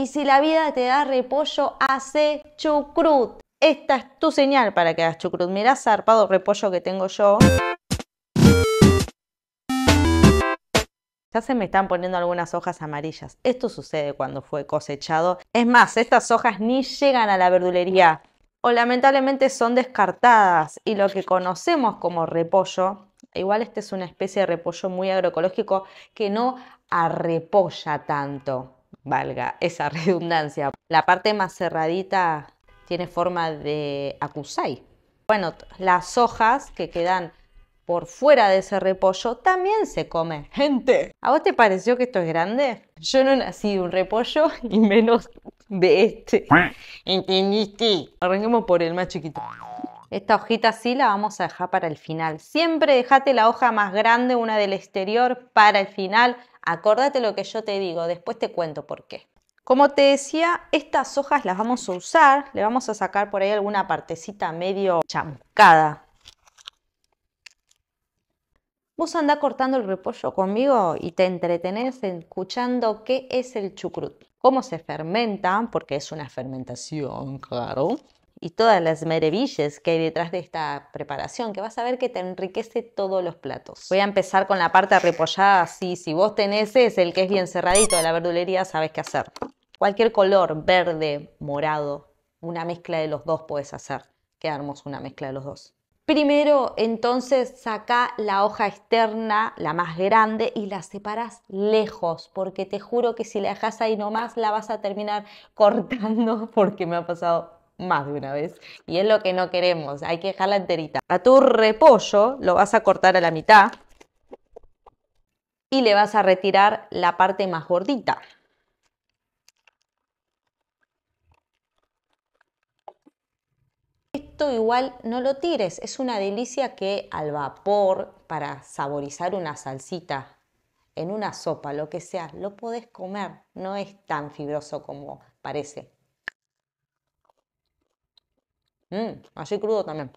Y si la vida te da repollo, hace chucrut. Esta es tu señal para que hagas chucrut. Mirá zarpado repollo que tengo yo. Ya se me están poniendo algunas hojas amarillas. Esto sucede cuando fue cosechado. Es más, estas hojas ni llegan a la verdulería o lamentablemente son descartadas y lo que conocemos como repollo, igual este es una especie de repollo muy agroecológico que no arrepolla tanto valga esa redundancia. La parte más cerradita tiene forma de acusai. Bueno, las hojas que quedan por fuera de ese repollo también se come. Gente, ¿a vos te pareció que esto es grande? Yo no nací de un repollo y menos de este. ¿Entendiste? Arranquemos por el más chiquito. Esta hojita sí la vamos a dejar para el final. Siempre dejate la hoja más grande, una del exterior, para el final. Acordate lo que yo te digo, después te cuento por qué. Como te decía, estas hojas las vamos a usar, le vamos a sacar por ahí alguna partecita medio chamucada. Vos andá cortando el repollo conmigo y te entretenés escuchando qué es el chucrut, cómo se fermenta, porque es una fermentación, claro, y todas las maravillas que hay detrás de esta preparación, que vas a ver que te enriquece todos los platos. Voy a empezar con la parte repollada, así, si vos tenés ese, el que es bien cerradito de la verdulería, sabes qué hacer. Cualquier color, verde, morado, una mezcla de los dos puedes hacer. Queda una mezcla de los dos. Primero, entonces, saca la hoja externa, la más grande, y la separas lejos, porque te juro que si la dejas ahí nomás, la vas a terminar cortando, porque me ha pasado más de una vez. Y es lo que no queremos, hay que dejarla enterita. A tu repollo lo vas a cortar a la mitad y le vas a retirar la parte más gordita. Esto igual no lo tires, es una delicia que al vapor, para saborizar una salsita en una sopa, lo que sea, lo podés comer, no es tan fibroso como parece. Mm, así crudo también.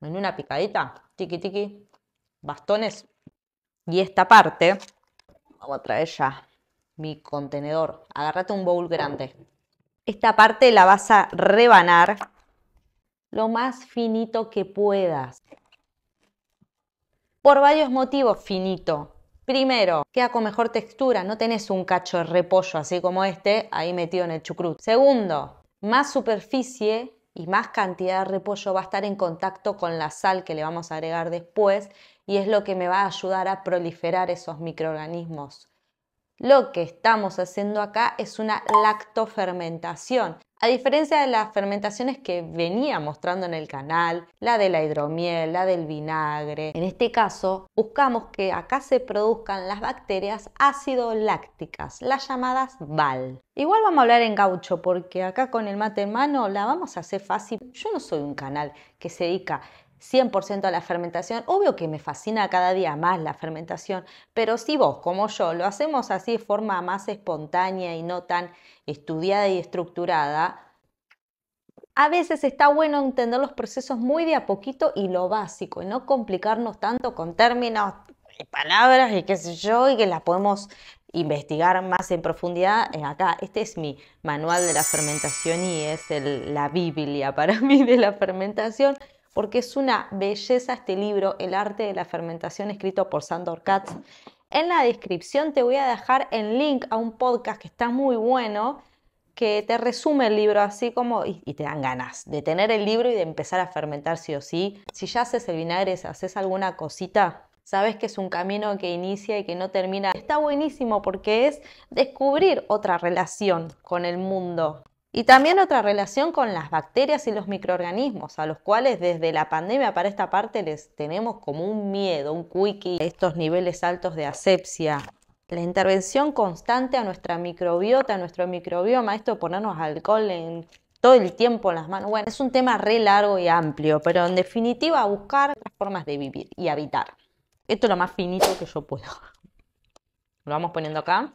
En una picadita, tiki tiqui, bastones. Y esta parte, vamos a traer ya mi contenedor. Agárrate un bowl grande. Esta parte la vas a rebanar lo más finito que puedas. Por varios motivos finito. Primero, queda con mejor textura, no tenés un cacho de repollo así como este ahí metido en el chucrut. Segundo, más superficie y más cantidad de repollo va a estar en contacto con la sal que le vamos a agregar después y es lo que me va a ayudar a proliferar esos microorganismos. Lo que estamos haciendo acá es una lactofermentación. A diferencia de las fermentaciones que venía mostrando en el canal, la de la hidromiel, la del vinagre, en este caso buscamos que acá se produzcan las bacterias ácido-lácticas, las llamadas VAL. Igual vamos a hablar en gaucho porque acá con el mate en mano la vamos a hacer fácil. Yo no soy un canal que se dedica 100% a la fermentación. Obvio que me fascina cada día más la fermentación, pero si vos, como yo, lo hacemos así de forma más espontánea y no tan estudiada y estructurada, a veces está bueno entender los procesos muy de a poquito y lo básico, y no complicarnos tanto con términos y palabras y qué sé yo, y que la podemos investigar más en profundidad eh, acá. Este es mi manual de la fermentación y es la Biblia para mí de la fermentación porque es una belleza este libro, El arte de la fermentación, escrito por Sandor Katz. En la descripción te voy a dejar el link a un podcast que está muy bueno, que te resume el libro así como y, te dan ganas de tener el libro y de empezar a fermentar sí o sí. Si ya haces el vinagre, si haces alguna cosita, sabes que es un camino que inicia y que no termina. Está buenísimo porque es descubrir otra relación con el mundo, y también otra relación con las bacterias y los microorganismos, a los cuales desde la pandemia para esta parte les tenemos como un miedo, un cuiki, estos niveles altos de asepsia. La intervención constante a nuestra microbiota, a nuestro microbioma, esto de ponernos alcohol en todo el tiempo en las manos. Bueno, es un tema re largo y amplio, pero en definitiva buscar las formas de vivir y habitar. Esto es lo más finito que yo puedo. Lo vamos poniendo acá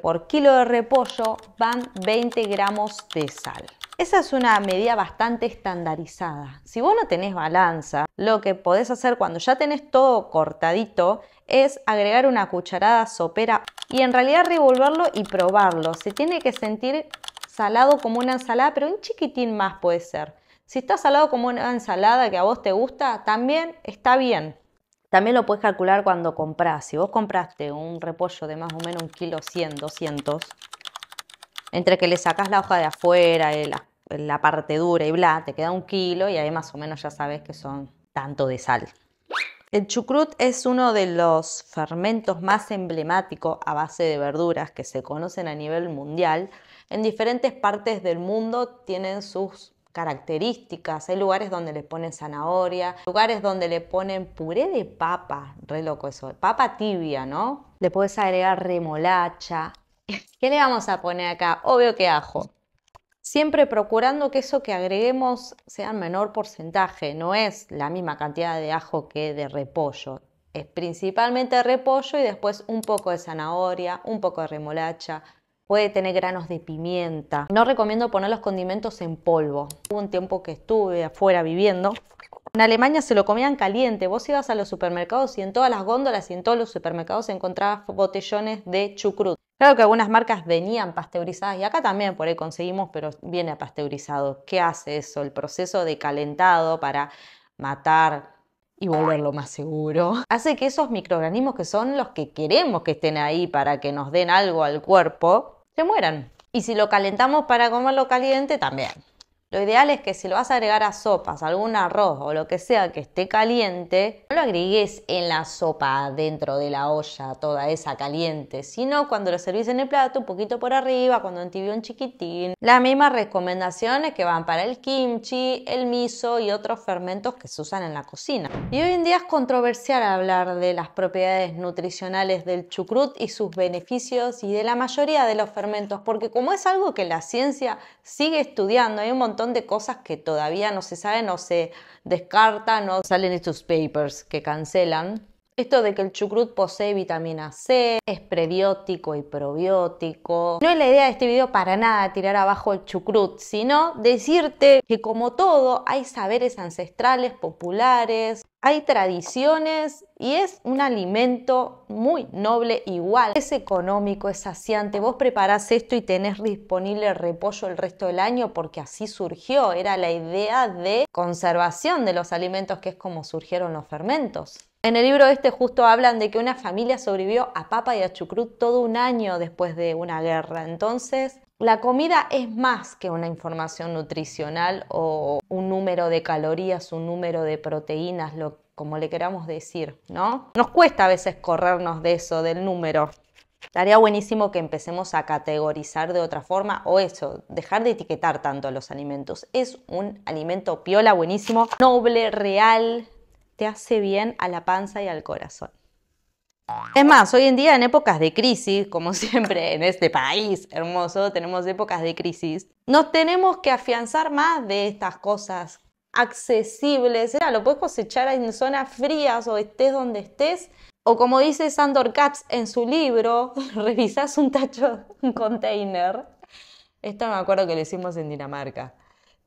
por kilo de repollo van 20 gramos de sal. Esa es una medida bastante estandarizada. Si vos no tenés balanza, lo que podés hacer cuando ya tenés todo cortadito es agregar una cucharada sopera y en realidad revolverlo y probarlo. Se tiene que sentir salado como una ensalada, pero un chiquitín más puede ser. Si está salado como una ensalada que a vos te gusta, también está bien. También lo puedes calcular cuando compras. Si vos compraste un repollo de más o menos un kilo 100, 200, entre que le sacas la hoja de afuera, eh, la, la parte dura y bla, te queda un kilo y ahí más o menos ya sabes que son tanto de sal. El chucrut es uno de los fermentos más emblemáticos a base de verduras que se conocen a nivel mundial. En diferentes partes del mundo tienen sus características. Hay lugares donde le ponen zanahoria, lugares donde le ponen puré de papa, re loco eso, papa tibia, ¿no? Le puedes agregar remolacha. ¿Qué le vamos a poner acá? Obvio que ajo. Siempre procurando que eso que agreguemos sea el menor porcentaje, no es la misma cantidad de ajo que de repollo. Es principalmente repollo y después un poco de zanahoria, un poco de remolacha, puede tener granos de pimienta. No recomiendo poner los condimentos en polvo. Hubo un tiempo que estuve afuera viviendo. En Alemania se lo comían caliente. Vos ibas a los supermercados y en todas las góndolas y en todos los supermercados encontrabas botellones de chucrut. Claro que algunas marcas venían pasteurizadas y acá también por ahí conseguimos, pero viene pasteurizado. ¿Qué hace eso? El proceso de calentado para matar y volverlo más seguro. Hace que esos microorganismos que son los que queremos que estén ahí para que nos den algo al cuerpo, se mueran. Y si lo calentamos para comerlo caliente, también. Lo ideal es que si lo vas a agregar a sopas, algún arroz o lo que sea que esté caliente, no lo agregues en la sopa dentro de la olla, toda esa caliente, sino cuando lo servís en el plato, un poquito por arriba, cuando entibió un chiquitín. Las mismas recomendaciones que van para el kimchi, el miso y otros fermentos que se usan en la cocina. Y hoy en día es controversial hablar de las propiedades nutricionales del chucrut y sus beneficios y de la mayoría de los fermentos, porque como es algo que la ciencia sigue estudiando, hay un montón de cosas que todavía no se saben o se descartan o salen estos papers que cancelan esto de que el chucrut posee vitamina C, es prebiótico y probiótico. No es la idea de este video para nada tirar abajo el chucrut, sino decirte que como todo hay saberes ancestrales, populares, hay tradiciones y es un alimento muy noble igual. Es económico, es saciante. Vos preparás esto y tenés disponible repollo el resto del año porque así surgió. Era la idea de conservación de los alimentos que es como surgieron los fermentos. En el libro este justo hablan de que una familia sobrevivió a papa y a chucrut todo un año después de una guerra. Entonces, la comida es más que una información nutricional o un número de calorías, un número de proteínas, lo, como le queramos decir, ¿no? Nos cuesta a veces corrernos de eso, del número. Estaría buenísimo que empecemos a categorizar de otra forma o eso, dejar de etiquetar tanto los alimentos. Es un alimento piola, buenísimo, noble, real, te hace bien a la panza y al corazón. Es más, hoy en día en épocas de crisis, como siempre en este país hermoso, tenemos épocas de crisis, nos tenemos que afianzar más de estas cosas accesibles. lo puedes cosechar en zonas frías o estés donde estés. O como dice Sandor Katz en su libro, revisas un tacho, un container. Esto me acuerdo que lo hicimos en Dinamarca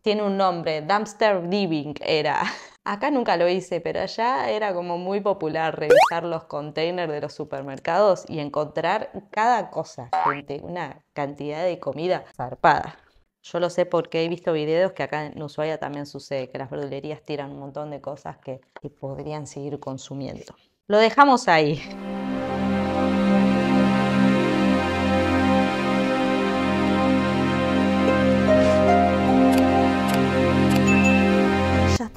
tiene un nombre, dumpster diving era. Acá nunca lo hice, pero allá era como muy popular revisar los containers de los supermercados y encontrar cada cosa, gente, una cantidad de comida zarpada. Yo lo sé porque he visto videos que acá en Ushuaia también sucede, que las verdulerías tiran un montón de cosas que podrían seguir consumiendo. Lo dejamos ahí.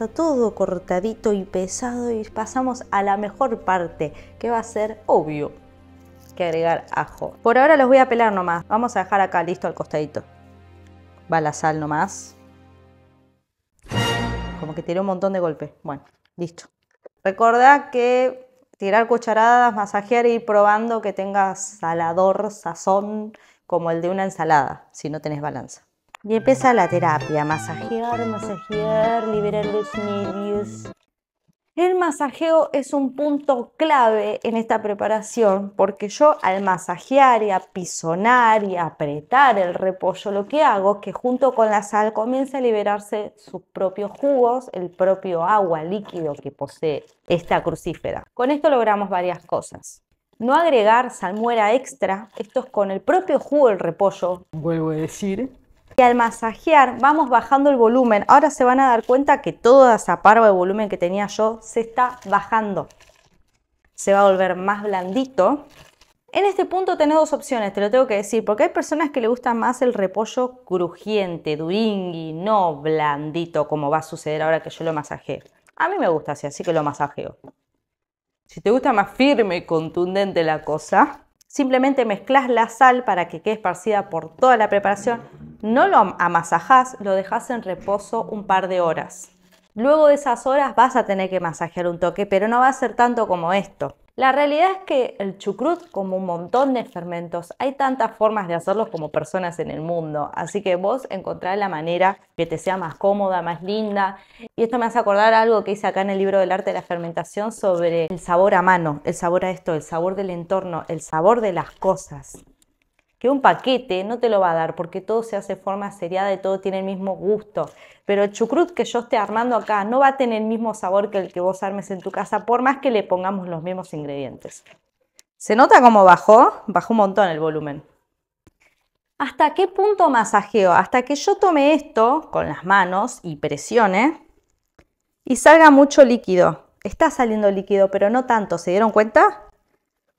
está todo cortadito y pesado y pasamos a la mejor parte, que va a ser obvio que agregar ajo. Por ahora los voy a pelar nomás, vamos a dejar acá listo al costadito. Va la sal nomás. Como que tiré un montón de golpes. Bueno, listo. Recordá que tirar cucharadas, masajear y ir probando que tengas salador, sazón, como el de una ensalada, si no tenés balanza. Y empieza la terapia, masajear, masajear, liberar los nervios. El masajeo es un punto clave en esta preparación porque yo al masajear y apisonar y apretar el repollo lo que hago es que junto con la sal comienza a liberarse sus propios jugos, el propio agua líquido que posee esta crucífera. Con esto logramos varias cosas. No agregar salmuera extra, esto es con el propio jugo del repollo. Vuelvo a decir, y al masajear vamos bajando el volumen. Ahora se van a dar cuenta que toda esa parva de volumen que tenía yo se está bajando. Se va a volver más blandito. En este punto tenés dos opciones, te lo tengo que decir, porque hay personas que le gusta más el repollo crujiente, duringui, no blandito, como va a suceder ahora que yo lo masajeo. A mí me gusta así, así que lo masajeo. Si te gusta más firme y contundente la cosa, Simplemente mezclas la sal para que quede esparcida por toda la preparación, no lo amasajás, lo dejas en reposo un par de horas. Luego de esas horas vas a tener que masajear un toque, pero no va a ser tanto como esto. La realidad es que el chucrut, como un montón de fermentos, hay tantas formas de hacerlos como personas en el mundo, así que vos encontrás la manera que te sea más cómoda, más linda. Y esto me hace acordar algo que hice acá en el libro del arte de la fermentación sobre el sabor a mano, el sabor a esto, el sabor del entorno, el sabor de las cosas que un paquete no te lo va a dar porque todo se hace de forma seriada y todo tiene el mismo gusto. Pero el chucrut que yo esté armando acá no va a tener el mismo sabor que el que vos armes en tu casa por más que le pongamos los mismos ingredientes. ¿Se nota cómo bajó? Bajó un montón el volumen. ¿Hasta qué punto masajeo? Hasta que yo tome esto con las manos y presione y salga mucho líquido. Está saliendo líquido, pero no tanto, ¿se dieron cuenta?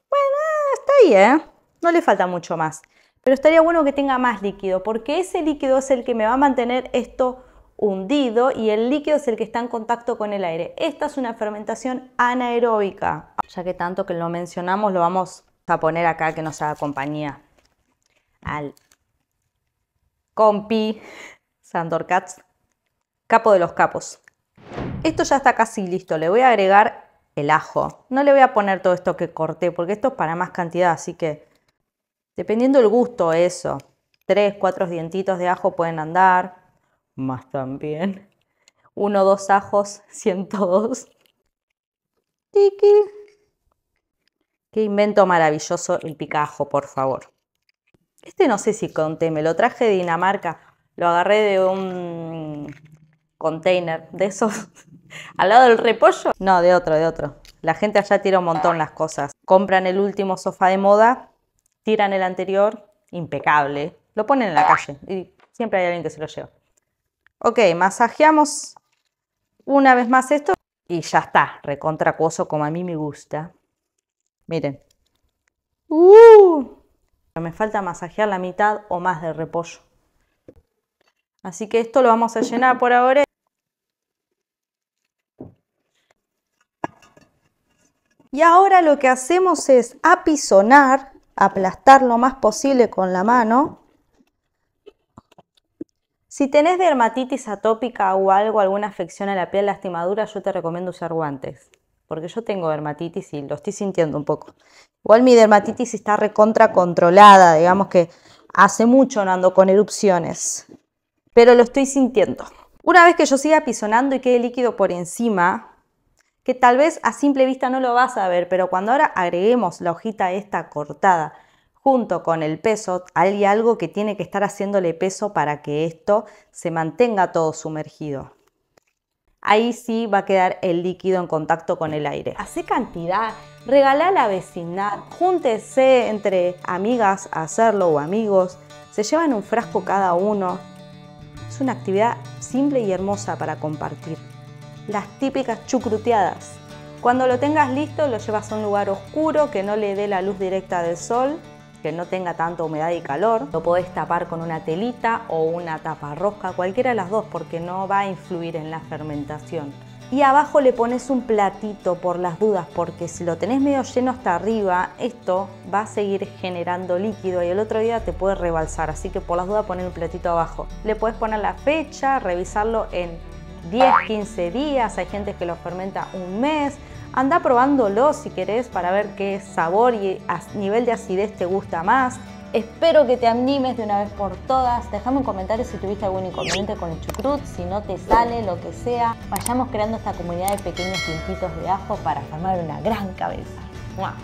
Bueno, está ahí, ¿eh? No le falta mucho más, pero estaría bueno que tenga más líquido, porque ese líquido es el que me va a mantener esto hundido y el líquido es el que está en contacto con el aire. Esta es una fermentación anaeróbica. Ya que tanto que lo mencionamos, lo vamos a poner acá que nos haga compañía al compi Sandor Katz, capo de los capos. Esto ya está casi listo, le voy a agregar el ajo. No le voy a poner todo esto que corté porque esto es para más cantidad, así que Dependiendo del gusto, eso. Tres, cuatro dientitos de ajo pueden andar, más también. Uno, dos ajos, 102. Tiki. Qué invento maravilloso el picajo, por favor. Este no sé si conté, me lo traje de Dinamarca. Lo agarré de un container de esos al lado del repollo. No, de otro, de otro. La gente allá tira un montón las cosas. Compran el último sofá de moda tiran el anterior, impecable, lo ponen en la calle y siempre hay alguien que se lo lleva. Ok, masajeamos una vez más esto y ya está, recontracuoso como a mí me gusta. Miren. ¡Uh! Me falta masajear la mitad o más del repollo. Así que esto lo vamos a llenar por ahora. Y ahora lo que hacemos es apisonar aplastar lo más posible con la mano. Si tenés dermatitis atópica o algo, alguna afección a la piel, lastimadura, yo te recomiendo usar guantes. Porque yo tengo dermatitis y lo estoy sintiendo un poco. Igual mi dermatitis está recontra controlada, digamos que hace mucho no ando con erupciones. Pero lo estoy sintiendo. Una vez que yo siga pisonando y quede líquido por encima, que tal vez a simple vista no lo vas a ver, pero cuando ahora agreguemos la hojita esta cortada junto con el peso, hay algo que tiene que estar haciéndole peso para que esto se mantenga todo sumergido. Ahí sí va a quedar el líquido en contacto con el aire. Hace cantidad, regala a la vecindad, júntese entre amigas a hacerlo o amigos, se llevan un frasco cada uno. Es una actividad simple y hermosa para compartir las típicas chucruteadas. Cuando lo tengas listo lo llevas a un lugar oscuro que no le dé la luz directa del sol, que no tenga tanta humedad y calor. Lo podés tapar con una telita o una tapa rosca, cualquiera de las dos porque no va a influir en la fermentación. Y abajo le pones un platito por las dudas porque si lo tenés medio lleno hasta arriba, esto va a seguir generando líquido y el otro día te puede rebalsar, así que por las dudas poner un platito abajo. Le puedes poner la fecha, revisarlo en 10, 15 días, hay gente que lo fermenta un mes. Anda probándolo si querés para ver qué sabor y nivel de acidez te gusta más. Espero que te animes de una vez por todas. dejame un comentario si tuviste algún inconveniente con el chucrut, si no te sale, lo que sea. Vayamos creando esta comunidad de pequeños pintitos de ajo para formar una gran cabeza. ¡Mua!